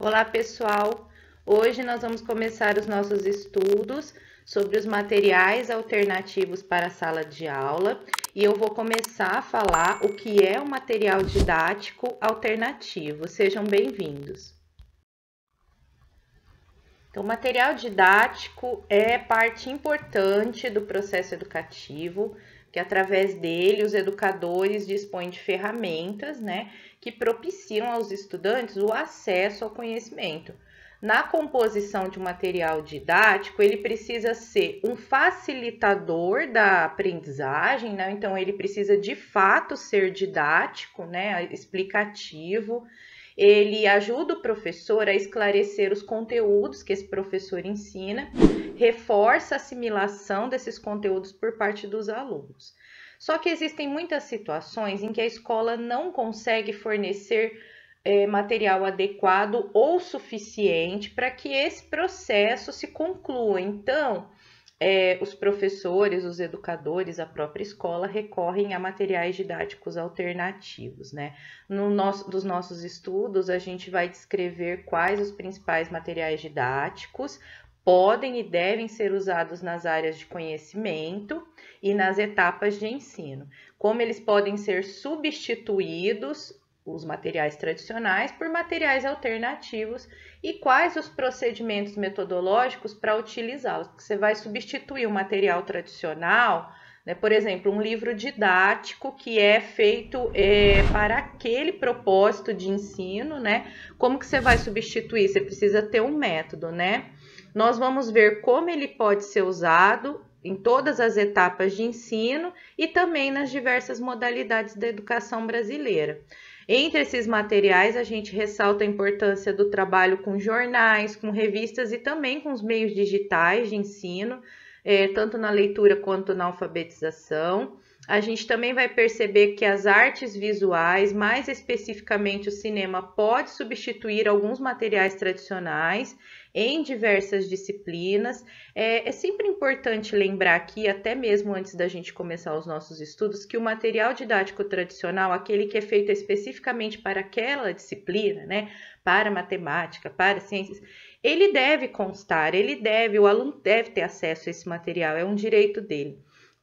Olá, pessoal! Hoje nós vamos começar os nossos estudos sobre os materiais alternativos para a sala de aula e eu vou começar a falar o que é o material didático alternativo. Sejam bem-vindos! Então, o material didático é parte importante do processo educativo, que através dele os educadores dispõem de ferramentas, né, que propiciam aos estudantes o acesso ao conhecimento. Na composição de um material didático, ele precisa ser um facilitador da aprendizagem, né? então ele precisa de fato ser didático, né, explicativo ele ajuda o professor a esclarecer os conteúdos que esse professor ensina, reforça a assimilação desses conteúdos por parte dos alunos. Só que existem muitas situações em que a escola não consegue fornecer é, material adequado ou suficiente para que esse processo se conclua. Então, é, os professores, os educadores, a própria escola recorrem a materiais didáticos alternativos, né? No nosso, dos nossos estudos, a gente vai descrever quais os principais materiais didáticos podem e devem ser usados nas áreas de conhecimento e nas etapas de ensino, como eles podem ser substituídos os materiais tradicionais por materiais alternativos e quais os procedimentos metodológicos para utilizá-los. Você vai substituir o material tradicional, né, por exemplo, um livro didático que é feito é, para aquele propósito de ensino, né? Como que você vai substituir? Você precisa ter um método, né? Nós vamos ver como ele pode ser usado em todas as etapas de ensino e também nas diversas modalidades da educação brasileira. Entre esses materiais, a gente ressalta a importância do trabalho com jornais, com revistas e também com os meios digitais de ensino, é, tanto na leitura quanto na alfabetização. A gente também vai perceber que as artes visuais, mais especificamente o cinema, pode substituir alguns materiais tradicionais em diversas disciplinas. É, é, sempre importante lembrar aqui, até mesmo antes da gente começar os nossos estudos, que o material didático tradicional, aquele que é feito especificamente para aquela disciplina, né, para matemática, para ciências, ele deve constar, ele deve, o aluno deve ter acesso a esse material, é um direito dele.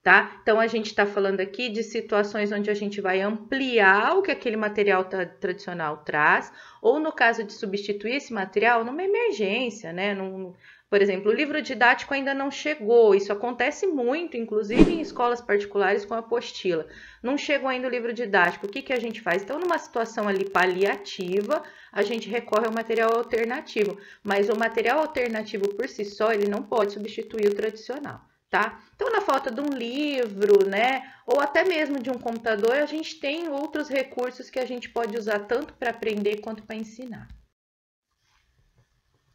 Tá? Então, a gente está falando aqui de situações onde a gente vai ampliar o que aquele material tra tradicional traz, ou no caso de substituir esse material numa emergência, né? Num, por exemplo, o livro didático ainda não chegou, isso acontece muito, inclusive em escolas particulares com apostila. Não chegou ainda o livro didático, o que, que a gente faz? Então, numa situação ali paliativa, a gente recorre ao material alternativo, mas o material alternativo por si só, ele não pode substituir o tradicional tá? Então, na falta de um livro, né, ou até mesmo de um computador, a gente tem outros recursos que a gente pode usar tanto para aprender quanto para ensinar.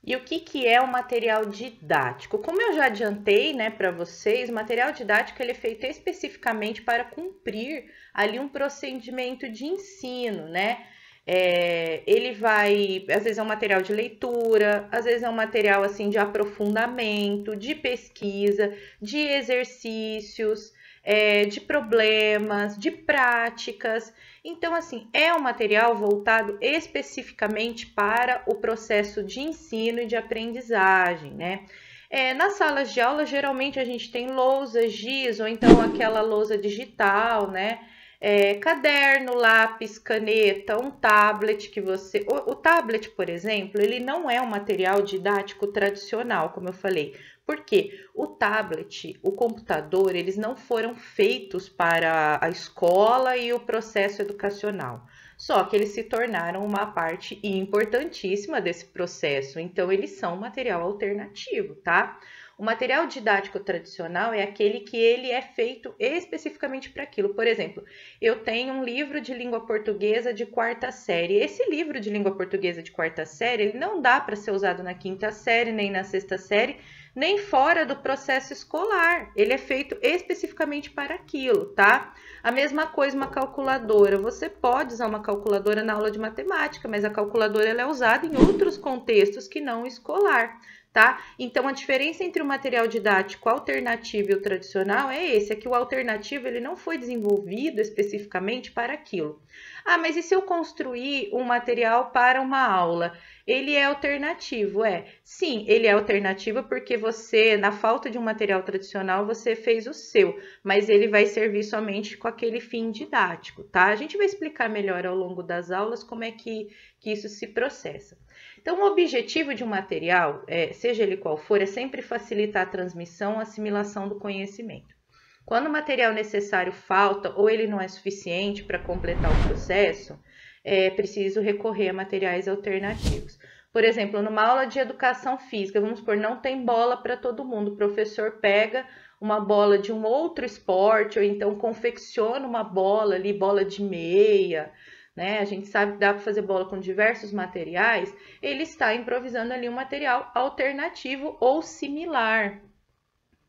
E o que, que é o material didático? Como eu já adiantei né, para vocês, o material didático ele é feito especificamente para cumprir ali um procedimento de ensino, né? É, ele vai, às vezes é um material de leitura, às vezes é um material assim de aprofundamento, de pesquisa, de exercícios, é, de problemas, de práticas. Então, assim, é um material voltado especificamente para o processo de ensino e de aprendizagem, né? É, nas salas de aula, geralmente a gente tem lousa, giz ou então aquela lousa digital, né? é, caderno, lápis, caneta, um tablet que você. O, o tablet, por exemplo, ele não é um material didático tradicional, como eu falei. Porque o tablet, o computador, eles não foram feitos para a escola e o processo educacional. Só que eles se tornaram uma parte importantíssima desse processo, então eles são material alternativo, tá? O material didático tradicional é aquele que ele é feito especificamente para aquilo. Por exemplo, eu tenho um livro de língua portuguesa de quarta série. Esse livro de língua portuguesa de quarta série, ele não dá para ser usado na quinta série, nem na sexta série, nem fora do processo escolar. Ele é feito especificamente para aquilo, tá? A mesma coisa uma calculadora. Você pode usar uma calculadora na aula de matemática, mas a calculadora ela é usada em outros contextos que não escolar tá? Então, a diferença entre o material didático alternativo e o tradicional é esse, é que o alternativo ele não foi desenvolvido especificamente para aquilo. Ah, mas e se eu construir um material para uma aula? Ele é alternativo, é. Sim, ele é alternativo porque você, na falta de um material tradicional, você fez o seu, mas ele vai servir somente com aquele fim didático, tá? A gente vai explicar melhor ao longo das aulas como é que, que isso se processa. Então, o objetivo de um material é, seja ele qual for, é sempre facilitar a transmissão, a assimilação do conhecimento. Quando o material necessário falta ou ele não é suficiente para completar o processo, é preciso recorrer a materiais alternativos. Por exemplo, numa aula de educação física, vamos supor, não tem bola para todo mundo. O professor pega uma bola de um outro esporte, ou então confecciona uma bola ali, bola de meia, né? A gente sabe que dá para fazer bola com diversos materiais, ele está improvisando ali um material alternativo ou similar,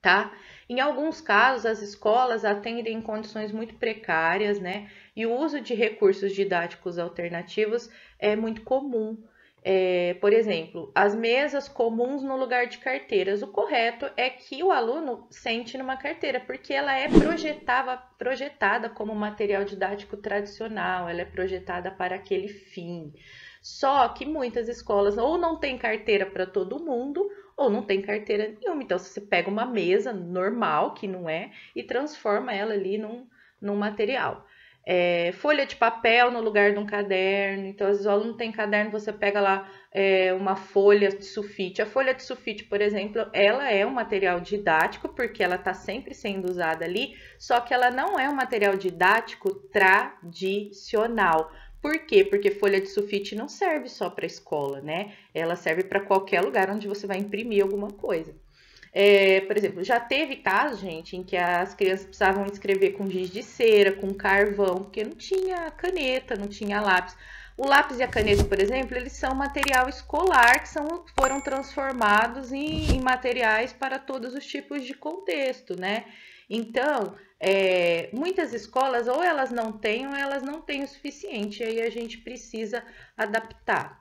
tá? Em alguns casos, as escolas atendem em condições muito precárias, né? E o uso de recursos didáticos alternativos é muito comum. É, por exemplo, as mesas comuns no lugar de carteiras. O correto é que o aluno sente numa carteira, porque ela é projetada como material didático tradicional, ela é projetada para aquele fim. Só que muitas escolas ou não tem carteira para todo mundo, ou não tem carteira nenhuma. Então, você pega uma mesa normal, que não é, e transforma ela ali num, num material é, folha de papel no lugar de um caderno. Então, às vezes o aluno tem caderno, você pega lá é, uma folha de sulfite. A folha de sulfite, por exemplo, ela é um material didático, porque ela está sempre sendo usada ali, só que ela não é um material didático tradicional. Por quê? Porque folha de sulfite não serve só para escola, né? Ela serve para qualquer lugar onde você vai imprimir alguma coisa. É, por exemplo, já teve casos, gente, em que as crianças precisavam escrever com giz de cera, com carvão, porque não tinha caneta, não tinha lápis. O lápis e a caneta, por exemplo, eles são material escolar que são, foram transformados em, em materiais para todos os tipos de contexto, né? Então, é, muitas escolas ou elas não têm ou elas não têm o suficiente, aí a gente precisa adaptar.